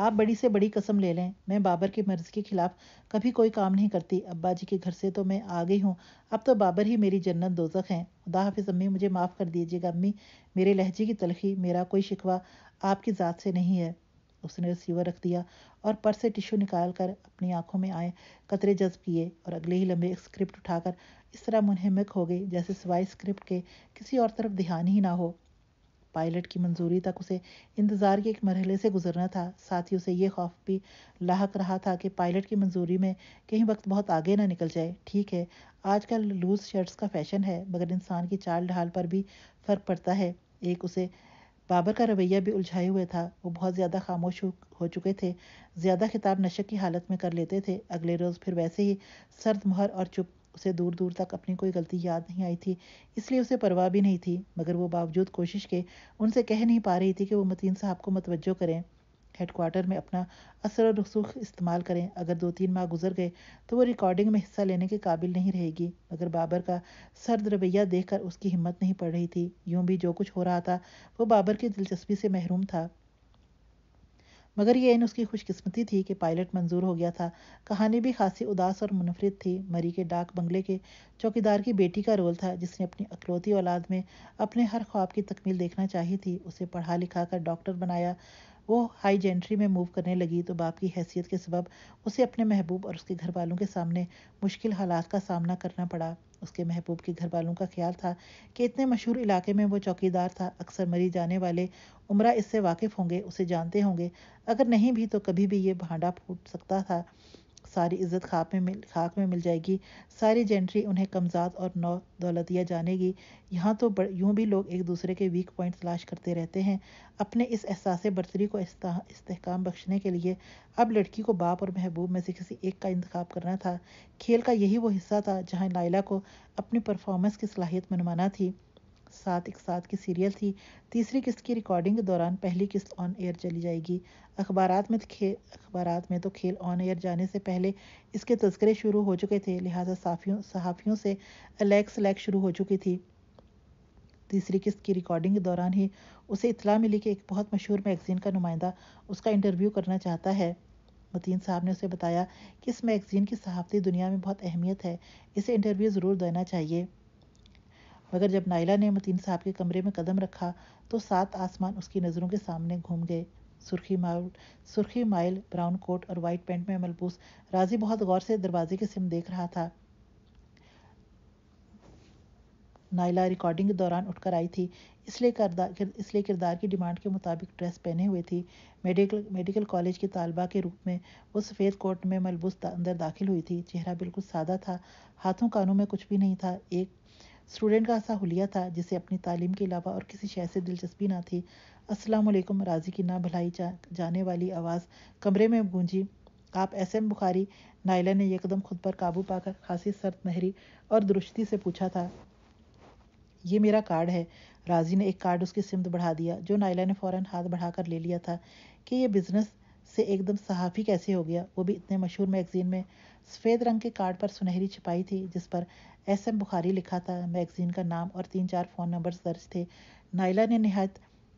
आप बड़ी से बड़ी कसम ले लें मैं बाबर की मर्ज़ के ख़िलाफ़ कभी कोई काम नहीं करती अब्बा जी के घर से तो मैं आ गई हूँ अब तो बाबर ही मेरी जन्नत दोजख हैं खुदा हाफिज़ अम्मी मुझे माफ़ कर दीजिएगा अम्मी मेरे लहजे की तलखी मेरा कोई शिकवा आपकी ज़ात से नहीं है उसने रिसीवर रख दिया और पर से टिश्यू निकाल कर अपनी आंखों में आए कतरे जज्ब किए और अगले ही लंबे स्क्रिप्ट उठाकर इस तरह मुनहमक हो गई जैसे सिवाय स्क्रिप्ट के किसी और तरफ ध्यान ही ना हो पायलट की मंजूरी तक उसे इंतज़ार के एक मरहले से गुजरना था साथ ही उसे ये खौफ भी लाक रहा था कि पायलट की मंजूरी में कहीं वक्त बहुत आगे ना निकल जाए ठीक है आजकल लूज शर्ट्स का फैशन है मगर इंसान की चाल ढाल पर भी फ़र्क पड़ता है एक उसे बाबर का रवैया भी उलझाए हुए था वो बहुत ज़्यादा खामोश हो चुके थे ज़्यादा खिताब नशक की हालत में कर लेते थे अगले रोज़ फिर वैसे ही सर्द मुहर और चुप उसे दूर दूर तक अपनी कोई गलती याद नहीं आई थी इसलिए उसे परवाह भी नहीं थी मगर वो बावजूद कोशिश के उनसे कह नहीं पा रही थी कि वो मतीन साहब को मतवजो करें हेडक्वार्टर में अपना असर और रसूख इस्तेमाल करें अगर दो तीन माह गुजर गए तो वो रिकॉर्डिंग में हिस्सा लेने के काबिल नहीं रहेगी मगर बाबर का सर्द रवैया देखकर उसकी हिम्मत नहीं पड़ रही थी यूं भी जो कुछ हो रहा था वो बाबर की दिलचस्पी से महरूम था मगर ये इन उसकी खुशकिस्मती थी कि पायलट मंजूर हो गया था कहानी भी खासी उदास और मुनफरद थी मरी के डाक बंगले के चौकीदार की बेटी का रोल था जिसने अपनी अकलौती औलाद में अपने हर ख्वाब की तकमील देखना चाही थी उसे पढ़ा लिखा कर डॉक्टर बनाया वो हाई जेंट्री में मूव करने लगी तो बाप की हैसियत के सबब उसे अपने महबूब और उसके घर वालों के सामने मुश्किल हालात का सामना करना पड़ा उसके महबूब के घर वालों का ख्याल था कि इतने मशहूर इलाके में वो चौकीदार था अक्सर मरी जाने वाले उम्र इससे वाकिफ़ होंगे उसे जानते होंगे अगर नहीं भी तो कभी भी ये भांडा फूट सकता था सारी इज्जत खाक में मिल खाक में मिल जाएगी सारी जेंट्री उन्हें कमजात और नौ दौलतिया जानेगी यहाँ तो यूँ भी लोग एक दूसरे के वीक पॉइंट तलाश करते रहते हैं अपने इस एहसास बरतरी को इस्तेकाम बख्शने के लिए अब लड़की को बाप और महबूब में से किसी एक का इंतखब करना था खेल का यही वो हिस्सा था जहाँ लाइला को अपनी परफॉर्मेंस की सलाहियत मनवाना थी साथ एक साथ की सीरियल थी तीसरी किस्त की रिकॉर्डिंग के दौरान पहली किस्त ऑन एयर चली जाएगी अखबार में तो खेल अखबार में तो खेल ऑन एयर जाने से पहले इसके तस्करे शुरू हो चुके थे लिहाजा साफियों सहाफ़ियों से अलैक सलैक शुरू हो चुकी थी तीसरी किस्त की रिकॉर्डिंग के दौरान ही उसे इतला मिली कि एक बहुत मशहूर मैगज़ीन का नुमाइंदा उसका इंटरव्यू करना चाहता है मतीन साहब ने उसे बताया कि इस मैगज़ीन की सहाफ़ती दुनिया में बहुत अहमियत है इसे इंटरव्यू ज़रूर देना चाहिए मगर जब नाइला ने मतीन साहब के कमरे में कदम रखा तो सात आसमान उसकी नज़रों के सामने घूम गए सुर्खी माउल सुर्खी माइल ब्राउन कोट और वाइट पैंट में मलबूस राजी बहुत गौर से दरवाजे के सिम देख रहा था नाइला रिकॉर्डिंग के दौरान उठकर आई थी इसलिए करदार इसलिए किरदार की डिमांड के मुताबिक ड्रेस पहने हुए थी मेडिकल मेडिकल कॉलेज की तालबा के रूप में वो सफ़ेद कोट में मलबूस अंदर दाखिल हुई थी चेहरा बिल्कुल सादा था हाथों कानों में कुछ भी नहीं था एक स्टूडेंट का ऐसा हुलिया था जिसे अपनी तालीम के अलावा और किसी शय से दिलचस्पी ना थी असलम राजी की ना भलाई जा, जाने वाली आवाज़ कमरे में गूंजी आप एस एम बुखारी नायला ने एकदम खुद पर काबू पाकर खासी सर्द महरी और दुरुस्ती से पूछा था ये मेरा कार्ड है राजी ने एक कार्ड उसकी सिमत बढ़ा दिया जो नायला ने फ़ौरन हाथ बढ़ाकर ले लिया था कि यह बिज़नेस से एकदम सहाफ़ी कैसे हो गया वो भी इतने मशहूर मैगज़ीन में सफ़ेद रंग के कार्ड पर सुनहरी छिपाई थी जिस पर एस एम बुखारी लिखा था मैगज़ीन का नाम और तीन चार फ़ोन नंबर्स दर्ज थे नाइला ने नहायत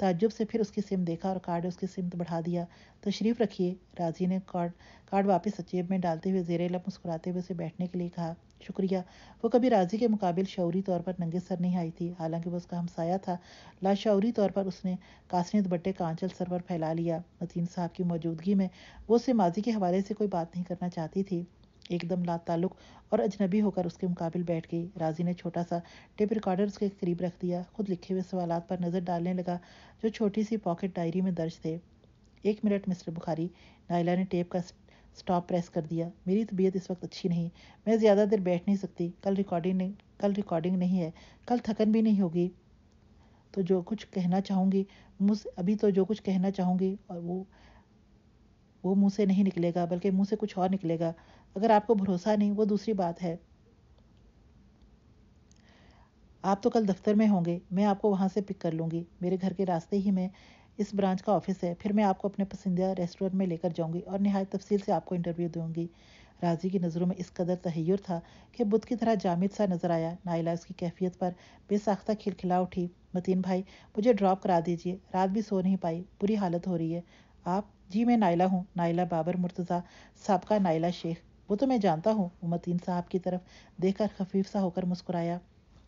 ताजुब से फिर उसकी सिम देखा और कार्ड उसकी सिम तो बढ़ा दिया तशरीफ़ रखिए राजी ने कार्ड कार्ड वापस सचेब में डालते हुए जेर लब मुस्कुराते हुए उसे बैठने के लिए कहा शुक्रिया वो कभी राजी के मुकाबले शौरी तौर पर नंगे सर नहीं आई थी हालांकि वो उसका हमसाया था लाशौरी तौर पर उसने कासनी दुबट्टे का आंचल सर पर फैला लिया मतीन साहब की मौजूदगी में वो उसे माजी के हवाले से कोई बात नहीं करना चाहती थी एकदम लाताल्लुक और अजनबी होकर उसके मुकाबिल बैठ गई राजी ने छोटा सा टेप रिकॉर्डर उसके करीब रख दिया खुद लिखे हुए सवाल पर नज़र डालने लगा जो छोटी सी पॉकेट डायरी में दर्ज थे एक मिनट मिस्टर बुखारी नायला ने टेप का स्टॉप प्रेस कर दिया मेरी तबीयत इस वक्त अच्छी नहीं मैं ज़्यादा देर बैठ नहीं सकती कल रिकॉर्डिंग नहीं कल रिकॉर्डिंग नहीं है कल थकन भी नहीं होगी तो जो कुछ कहना चाहूँगी मुझ अभी तो जो कुछ कहना चाहूँगी और वो वो मुँह से नहीं निकलेगा बल्कि मुँह से कुछ और निकलेगा अगर आपको भरोसा नहीं वो दूसरी बात है आप तो कल दफ्तर में होंगे मैं आपको वहाँ से पिक कर लूँगी मेरे घर के रास्ते ही में इस ब्रांच का ऑफिस है फिर मैं आपको अपने पसंदीदा रेस्टोरेंट में लेकर जाऊँगी और नहायत तफसील से आपको इंटरव्यू दूँगी राजी की नज़रों में इस कदर तहैर था कि बुध की तरह जामिद सा नजर आया नाइला उसकी कैफियत पर बेसाख्ता खिलखिला उठी मतीन भाई मुझे ड्रॉप करा दीजिए रात भी सो नहीं पाई बुरी हालत हो रही है आप जी मैं नाइला हूँ नाइला बाबर मुर्तज़ा सबका नाइला शेख वो तो मैं जानता हूँ मतीन साहब की तरफ देखकर खफीफ सा होकर मुस्कुराया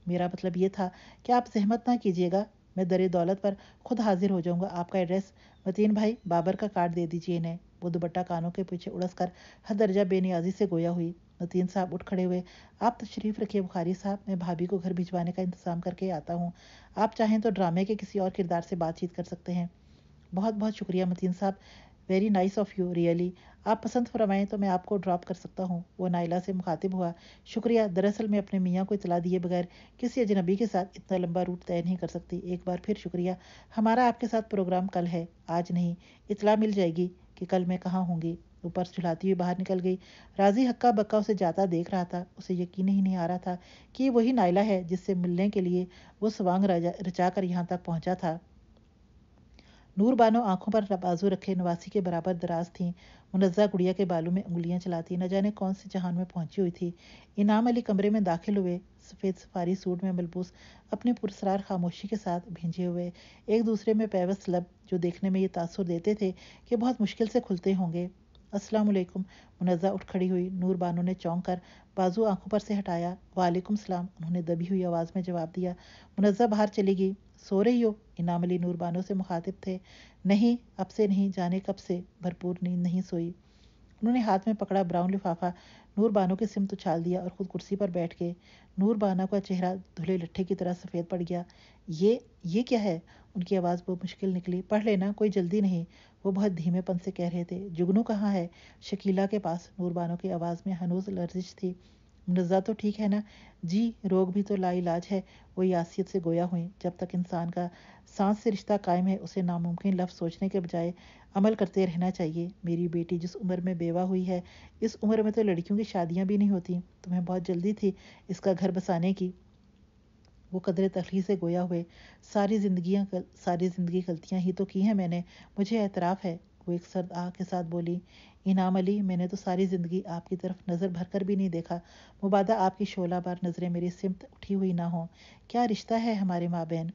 मेरा मतलब ये था कि आप सहमत ना कीजिएगा मैं दर दौलत पर खुद हाजिर हो जाऊंगा आपका एड्रेस मतीन भाई बाबर का कार्ड दे दीजिए इन्हें वो दुपट्टा कानों के पीछे उड़स कर हर दर्जा बेनियाजी से गोया हुई मतीन साहब उठ खड़े हुए आप तशरीफ़ रखिए बुखारी साहब मैं भाभी को घर भिजवाने का इंतज़ाम करके आता हूँ आप चाहें तो ड्रामे के किसी और किरदार से बातचीत कर सकते हैं बहुत बहुत शुक्रिया मतीन साहब very nice of you really आप पसंद फरमाएं तो मैं आपको ड्रॉप कर सकता हूँ वो नाइला से मुखातिब हुआ शुक्रिया दरअसल मैं अपने मियाँ को इतला दिए बगैर किसी अजनबी के साथ इतना लंबा रूट तय नहीं कर सकती एक बार फिर शुक्रिया हमारा आपके साथ प्रोग्राम कल है आज नहीं इतला मिल जाएगी कि कल मैं कहाँ होंगी ऊपर झुलाती हुई बाहर निकल गई राजी हक्का बक्का उसे जाता देख रहा था उसे यकीन ही नहीं आ रहा था कि वही नायला है जिससे मिलने के लिए वो सवांग रचा कर यहाँ तक पहुँचा था नूर बानो आंखों पर बाजू रखे नवासी के बराबर दराज थी मुनजा गुड़िया के बालों में उंगलियां चलाती न जाने कौन से जहान में पहुंची हुई थी इनाम अली कमरे में दाखिल हुए सफ़ेद सफारी सूट में मलबूस अपने पुरसरार खामोशी के साथ भींजे हुए एक दूसरे में पैवस लब जो देखने में ये तासुर देते थे कि बहुत मुश्किल से खुलते होंगे असलम मुनज़ा उठ खड़ी हुई नूर बानो ने चौंक कर बाजू आंखों पर से हटाया वालेकुम सलाम उन्होंने दबी हुई आवाज़ में जवाब दिया मुनज़ा बाहर चली गई सो रही हो इनाम अली नूर बानो से मुखातिब थे नहीं अब से नहीं जाने कब से भरपूर नींद नहीं सोई उन्होंने हाथ में पकड़ा ब्राउन लिफाफा नूर बानो के तो उछाल दिया और खुद कुर्सी पर बैठ गए नूर बानो का चेहरा धुले लट्ठे की तरह सफ़ेद पड़ गया ये ये क्या है उनकी आवाज़ बहुत मुश्किल निकली पढ़ लेना कोई जल्दी नहीं वो बहुत धीमेपन से कह रहे थे जुगनू कहाँ है शकीला के पास नूर बानो की आवाज़ में हनूज लर्जिश थी मिर्जा तो ठीक है ना जी रोग भी तो लाइलाज है वो यासियत से गोया हुई जब तक इंसान का सांस से रिश्ता कायम है उसे नामुमकिन लफ्ज़ सोचने के बजाय अमल करते रहना चाहिए मेरी बेटी जिस उम्र में बेवा हुई है इस उम्र में तो लड़कियों की शादियाँ भी नहीं होती तुम्हें बहुत जल्दी थी इसका घर बसाने की वो कदर तखली से गोया हुए सारी ज़िंदगियाँ सारी ज़िंदगी गलतियाँ ही तो की हैं मैंने मुझे एतराफ़ है वो एक सर्द आँख के साथ बोली इनाम अली मैंने तो सारी ज़िंदगी आपकी तरफ नज़र भर कर भी नहीं देखा मुबादा आपकी शोला बार नज़रें मेरी सिमत उठी हुई ना हो क्या रिश्ता है हमारे माँ बहन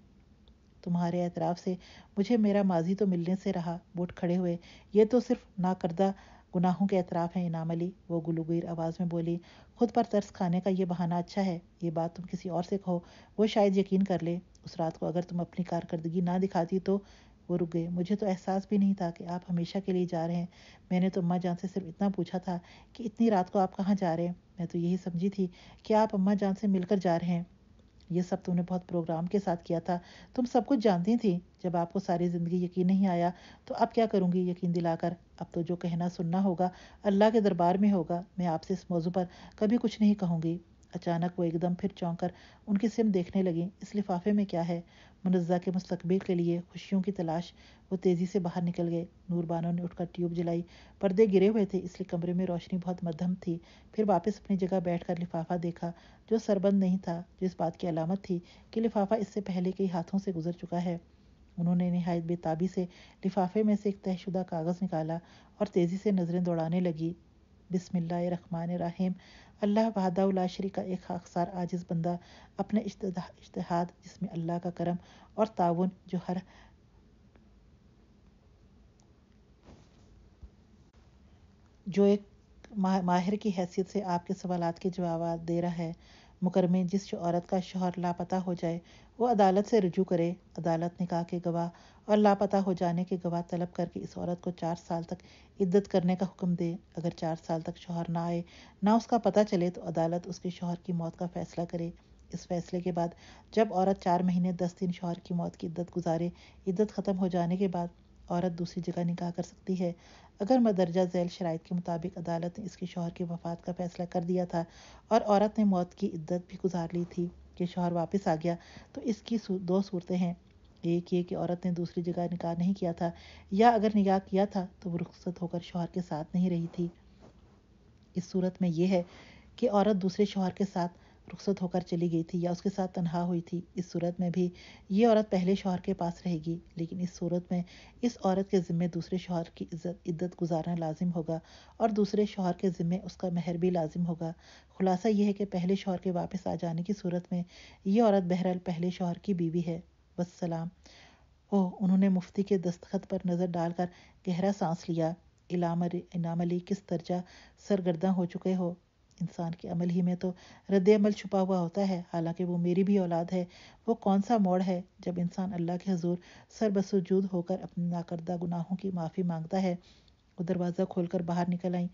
तुम्हारे एतराफ़ से मुझे मेरा माजी तो मिलने से रहा बोट खड़े हुए ये तो सिर्फ नाकर्दा गुनाहों के एतराफ़ हैं इनाम अली वो गुलगीर आवाज़ में बोली खुद पर तर्स खाने का ये बहाना अच्छा है ये बात तुम किसी और से कहो वो शायद यकीन कर ले उस रात को अगर तुम अपनी कारकर्दगी ना दिखाती तो वो रुक गए मुझे तो एहसास भी नहीं था कि आप हमेशा के लिए जा रहे हैं मैंने तो अम्मा जान से सिर्फ इतना पूछा था कि इतनी रात को आप कहाँ जा रहे हैं मैं तो यही समझी थी कि आप अम्मा जान से मिलकर जा रहे हैं ये सब तुमने बहुत प्रोग्राम के साथ किया था तुम सब कुछ जानती थी जब आपको सारी ज़िंदगी यकीन नहीं आया तो अब क्या करूँगी यकीन दिलाकर अब तो जो कहना सुनना होगा अल्लाह के दरबार में होगा मैं आपसे इस मौजू पर कभी कुछ नहीं कहूँगी अचानक वो एकदम फिर चौंक कर उनकी सिम देखने लगी इस लिफाफे में क्या है मुनज़ा के मुस्तबिल के लिए खुशियों की तलाश वो तेज़ी से बाहर निकल गए नूरबानों ने उठकर ट्यूब जलाई पर्दे गिरे हुए थे इसलिए कमरे में रोशनी बहुत मध्यम थी फिर वापस अपनी जगह बैठकर लिफाफा देखा जो सरबंद नहीं था जो इस बात की अलामत थी कि लिफाफा इससे पहले कई हाथों से गुजर चुका है उन्होंने नहायत बेताबी से लिफाफे में से एक तहशुदा कागज़ निकाला और तेज़ी से नज़रें दौड़ाने लगी बिसमीम अल्लाह वहदा वहदाशरी का एक खाकसार आजिज़ बंदा अपने इश्तहाद जिसमें अल्लाह का करम और ताउन जो हर जो एक माहिर की हैसियत से आपके सवाल के जवाब दे रहा है मुकरमे जिस औरत का शोहर लापता हो जाए वो अदालत से रजू करे अदालत ने कहा के गवाह और लापता हो जाने के गवाह तलब करके इस औरत को चार साल तक इद्दत करने का हुक्म दे अगर चार साल तक शोहर ना आए ना उसका पता चले तो अदालत उसके शोहर की मौत का फैसला करे इस फैसले के बाद जब औरत चार महीने दस दिन शोहर की मौत की इद्दत गुजारे इद्दत ख़त्म हो जाने के बाद औरत दूसरी जगह निकाह कर सकती है अगर मदरजा ज़ैल शराइ के मुताबिक अदालत ने इसके शोहर की वफात का फैसला कर दिया था और औरत ने मौत की इद्दत भी गुजार ली थी कि शोहर वापस आ गया तो इसकी दो सूरतें हैं एक ये कि औरत ने दूसरी जगह निकाह नहीं किया था या अगर निकाह किया था तो वो रुखसत होकर शोहर के साथ नहीं रही थी इस सूरत में यह है कि औरत दूसरे शोहर के साथ रुखसत होकर चली गई थी या उसके साथ तनहा हुई थी इस सूरत में भी ये औरत पहले शोहर के पास रहेगी लेकिन इस सूरत में इस औरत के ज़िम्मे दूसरे शोहर की इज्जत इद्दत गुजारना लाजिम होगा और दूसरे शोहर के ज़िम्मे उसका महर भी लाजिम होगा खुलासा यह है कि पहले शोहर के वापस आ जाने की सूरत में ये औरत बहरहाल पहले शोहर की बीवी है बस सलाम ओह उन्होंने मुफ्ती के दस्तखत पर नज़र डालकर गहरा सांस लिया इलाम इनाम अली किस दर्जा सरगर्दा हो चुके हो इंसान के अमल ही में तो रद्द अमल छुपा हुआ होता है हालांकि वो मेरी भी औलाद है वो कौन सा मोड़ है जब इंसान अल्लाह के हजूर सर बसूद होकर अपने नाकर्दा गुनाहों की माफ़ी मांगता है वो दरवाज़ा खोलकर बाहर निकल आई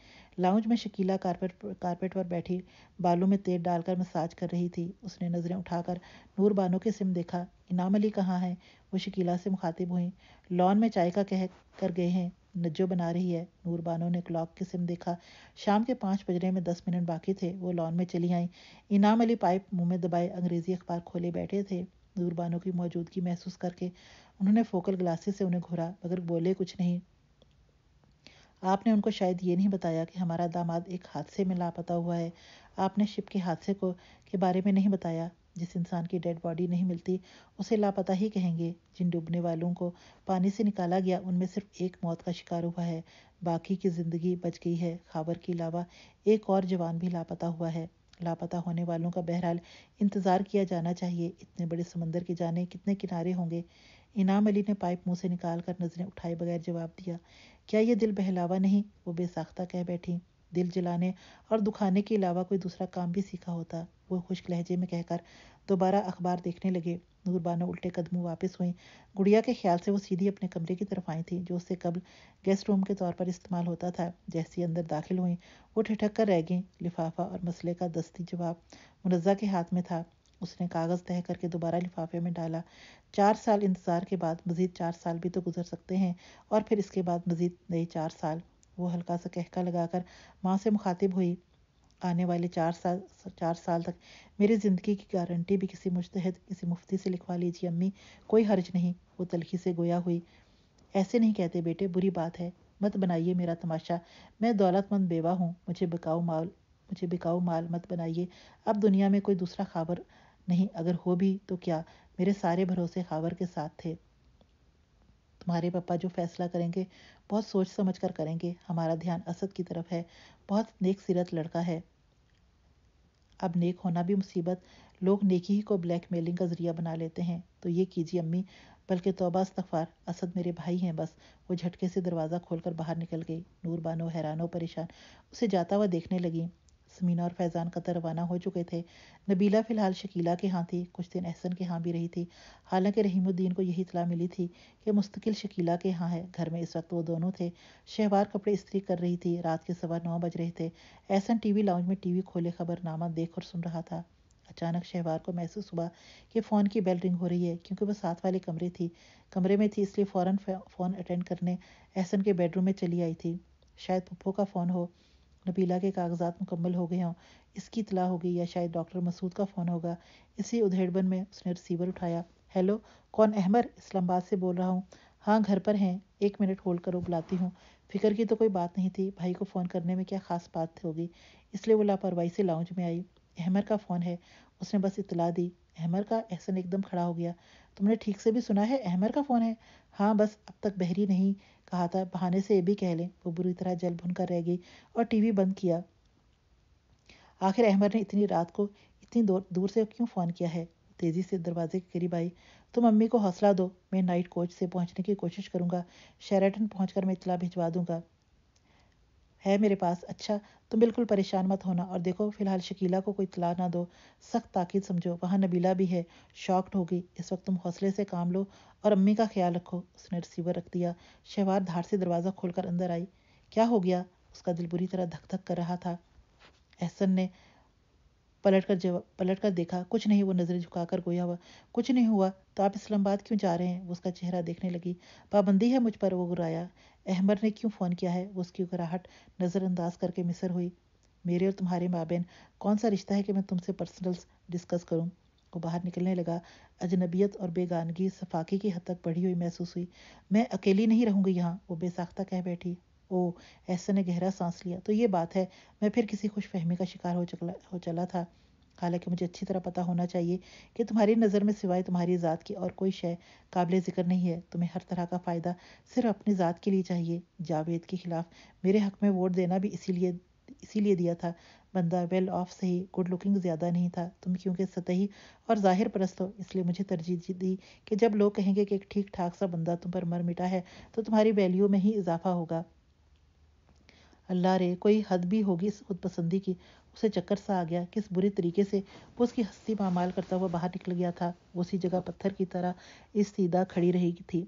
लाउज में शकीला कारपेट कारपेट पर बैठी बालों में तेल डालकर मसाज कर रही थी उसने नज़रें उठाकर नूर बानो के सिम देखा इनाम अली कहाँ है वो शकीला से मुखातिब हुई लॉन में चाय का कह कर गए हैं नज्जो बना रही है नूर बानो ने क्लॉक की सिम देखा शाम के पाँच बजने में दस मिनट बाकी थे वो लॉन में चली आई इनाम अली पाइप मुंह में दबाए अंग्रेज़ी अखबार खोले बैठे थे नूर बानो की मौजूदगी महसूस करके उन्होंने फोकल ग्लासेस से उन्हें घूरा मगर बोले कुछ नहीं आपने उनको शायद ये नहीं बताया कि हमारा दामाद एक हादसे में लापता हुआ है आपने शिप के हादसे को के बारे में नहीं बताया जिस इंसान की डेड बॉडी नहीं मिलती उसे लापता ही कहेंगे जिन डूबने वालों को पानी से निकाला गया उनमें सिर्फ एक मौत का शिकार हुआ है बाकी की ज़िंदगी बच गई है खबर के अलावा एक और जवान भी लापता हुआ है लापता होने वालों का बहरहाल इंतज़ार किया जाना चाहिए इतने बड़े समंदर के जाने कितने किनारे होंगे इनाम अली ने पाइप मुंह से निकाल कर नज़रें उठाए बगैर जवाब दिया क्या ये दिल बहलावा नहीं वो बेसाख्ता कह बैठी दिल जलाने और दुखाने के अलावा कोई दूसरा काम भी सीखा होता वो खुश्क लहजे में कहकर दोबारा अखबार देखने लगे नूरबानो उल्टे कदमों वापस हुई गुड़िया के ख्याल से वो सीधी अपने कमरे की तरफ आई थी जो उससे कबल गेस्ट रूम के तौर पर इस्तेमाल होता था जैसी अंदर दाखिल हुई वो ठिठक कर रह गई लिफाफा और मसले का दस्ती जवाब मुनजा के हाथ में था उसने कागज़ तह करके दोबारा लिफाफे में डाला चार साल इंतज़ार के बाद मज़ीद चार साल भी तो गुजर सकते हैं और फिर इसके बाद मज़ीद नए चार साल वो हल्का सा कहका लगाकर माँ से मुखातिब हुई आने वाले चार साल चार साल तक मेरी ज़िंदगी की गारंटी भी किसी मुश्तहद किसी मुफ्ती से लिखवा लीजिए अम्मी कोई हर्ज नहीं वो तलखी से गोया हुई ऐसे नहीं कहते बेटे बुरी बात है मत बनाइए मेरा तमाशा मैं दौलतमंद बेवा हूँ मुझे बिकाऊ माल मुझे बिकाऊ माल मत बनाइए अब दुनिया में कोई दूसरा खबर नहीं अगर हो भी तो क्या मेरे सारे भरोसे खावर के साथ थे तुम्हारे पापा जो फैसला करेंगे बहुत सोच समझ कर करेंगे हमारा ध्यान असद की तरफ है बहुत नेक सीरत लड़का है अब नेक होना भी मुसीबत लोग नेकी ही को ब्लैकमेलिंग का जरिया बना लेते हैं तो ये कीजिए अम्मी बल्कि तोबा इस्तफ़ार असद मेरे भाई हैं बस वो झटके से दरवाज़ा खोलकर बाहर निकल गई नूर बानो हैरानो परेशान उसे जाता हुआ देखने लगी समीना और फैज़ान कतर रवाना हो चुके थे नबीला फ़िलहाल शकीला के यहाँ थी कुछ दिन एहसन के यहाँ भी रही थी हालांकि रहीमुद्दीन को यही इतला मिली थी कि मुस्तकिल शकीला के यहाँ है घर में इस वक्त वो दोनों थे शहवार कपड़े इस्त्री कर रही थी रात के सवा नौ बज रहे थे एहसन टीवी लाउंज में टीवी खोले खबरनामा देख और सुन रहा था अचानक शहवार को महसूस हुआ कि फ़ोन की बेल रिंग हो रही है क्योंकि वह साथ वाले कमरे थी कमरे में थी इसलिए फ़ौरन फ़ोन अटेंड करने एहसन के बेडरूम में चली आई थी शायद पप्पो का फ़ोन हो नबीला के कागजात मुकम्मल हो गए हों इसकी इतला होगी या शायद डॉक्टर मसूद का फ़ोन होगा इसी उधेड़बन में उसने रिसीवर उठाया हेलो कौन अहमर इस्लामाबाद से बोल रहा हूँ हाँ घर पर हैं एक मिनट होल्ड करो बुलाती हूँ फिक्र की तो कोई बात नहीं थी भाई को फ़ोन करने में क्या ख़ास बात होगी इसलिए वो लापरवाही से लाउंज में आई अहमर का फ़ोन है उसने बस इतला दी अहमर का एहसन एकदम खड़ा हो गया तुमने ठीक से भी सुना है अहमर का फ़ोन है हाँ बस अब तक बहरी नहीं कहा था बहाने से ये भी कह लें वो बुरी तरह जल भुन कर रह गई और टीवी बंद किया आखिर अहमर ने इतनी रात को इतनी दूर दूर से क्यों फ़ोन किया है तेज़ी से दरवाजे के करीब आई तुम अम्मी को हौसला दो मैं नाइट कोच से पहुंचने की कोशिश करूंगा शेराटन पहुंचकर मैं इतला भिजवा दूंगा है मेरे पास अच्छा तुम बिल्कुल परेशान मत होना और देखो फिलहाल शकीला को कोई इतला ना दो सख्त ताकिद समझो वहाँ नबीला भी है शॉक्ड होगी इस वक्त तुम हौसले से काम लो और अम्मी का ख्याल रखो उसने रिसीवर रख दिया शहवार धार से दरवाज़ा खोलकर अंदर आई क्या हो गया उसका दिल बुरी तरह धक धक कर रहा था एहसन ने पलट कर जवाब पलट कर देखा कुछ नहीं वो नज़रें झुकाकर गोया हुआ कुछ नहीं हुआ तो आप इस्लामाबाद क्यों जा रहे हैं वो उसका चेहरा देखने लगी पाबंदी है मुझ पर वो गुराया अहमद ने क्यों फ़ोन किया है वो उसकी गुराहट नज़रअंदाज करके मिसर हुई मेरे और तुम्हारे माबेन कौन सा रिश्ता है कि मैं तुमसे पर्सनल डिस्कस करूँ वो बाहर निकलने लगा अजनबियत और बेगानगी सफाकी की हद तक बढ़ी हुई महसूस हुई मैं अकेली नहीं रहूँगी यहाँ वो बेसाख्ता कह बैठी ओ ऐसा ने गहरा सांस लिया तो ये बात है मैं फिर किसी खुश फहमी का शिकार हो चला हो चला था हालांकि मुझे अच्छी तरह पता होना चाहिए कि तुम्हारी नज़र में सिवाय तुम्हारी ज़ात की और कोई शय काबिल ज़िक्र नहीं है तुम्हें हर तरह का फ़ायदा सिर्फ अपनी ज़ात के लिए चाहिए जावेद के ख़िलाफ़ मेरे हक़ में वोट देना भी इसीलिए इसीलिए दिया था बंदा वेल ऑफ सही गुड लुकिंग ज़्यादा नहीं था तुम क्योंकि सतही और जाहिर परस्त हो इसलिए मुझे तरजीह दी कि जब लोग कहेंगे कि एक ठीक ठाक सा बंदा तुम पर मर मिटा है तो तुम्हारी वैल्यू में ही इजाफा होगा अल्लाह रे कोई हद भी होगी इस खुदपसंदी की उसे चक्कर सा आ गया किस बुरी तरीके से वो उसकी हस्ती पामाल करता हुआ बाहर निकल गया था उसी जगह पत्थर की तरह इस सीधा खड़ी रही थी